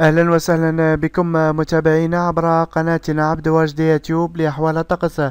اهلا وسهلا بكم متابعينا عبر قناتنا عبد واجد يوتيوب لاحوال الطقس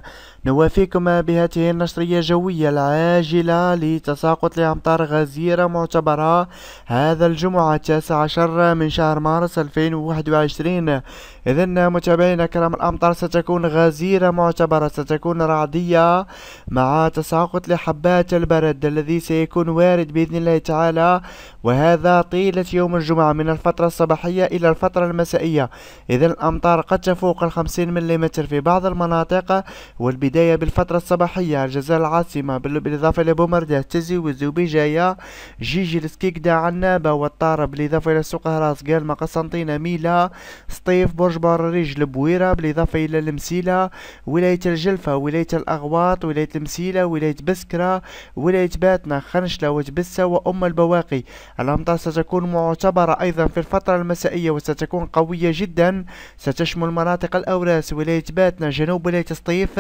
نوافيكم بهذه النشريه الجويه العاجله لتساقط لامطار غزيره معتبره هذا الجمعه 19 من شهر مارس 2021 اذا متابعينا كلام الامطار ستكون غزيره معتبره ستكون رعديه مع تساقط لحبات البرد الذي سيكون وارد باذن الله تعالى وهذا طيله يوم الجمعه من الفتره الصباحيه إلى الفترة المسائية إذا الأمطار قد تفوق الخمسين ملم في بعض المناطق والبداية بالفترة الصباحية الجزائر العاصمة بالإضافة إلى بومردة تزي وزوبيجاية جيجي لسكيكدا عنابة والطارة بالإضافة إلى سوق هراس قالما قسنطينة ميلا سطيف برج بريج البويرة بالإضافة إلى المسيلة ولاية الجلفة ولاية الأغواط ولاية المسيلة ولاية بسكرة ولاية باتنا خنشلة وتبسة وأم البواقي الأمطار ستكون معتبرة أيضا في الفترة المسائية الجنوبية وستكون قوية جدا ستشمل مناطق الأوراس ولاية باتنا جنوب ولاية سطيف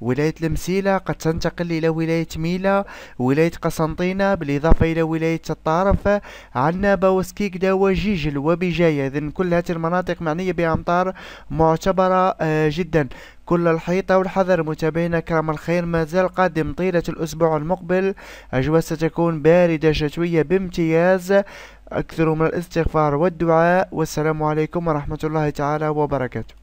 ولاية المسيلة قد تنتقل إلى ولاية ميلا ولاية قسنطينة بالإضافة إلى ولاية الطرف عنابة وسكيكدا وجيجل وبجاية إذن كل هذه المناطق معنية بأمطار معتبرة آه، جدا كل الحيطة والحذر متابعينا كرام الخير ما زال قادم طيلة الأسبوع المقبل أجواء ستكون باردة شتوية بامتياز أكثروا من الاستغفار والدعاء والسلام عليكم ورحمة الله تعالى وبركاته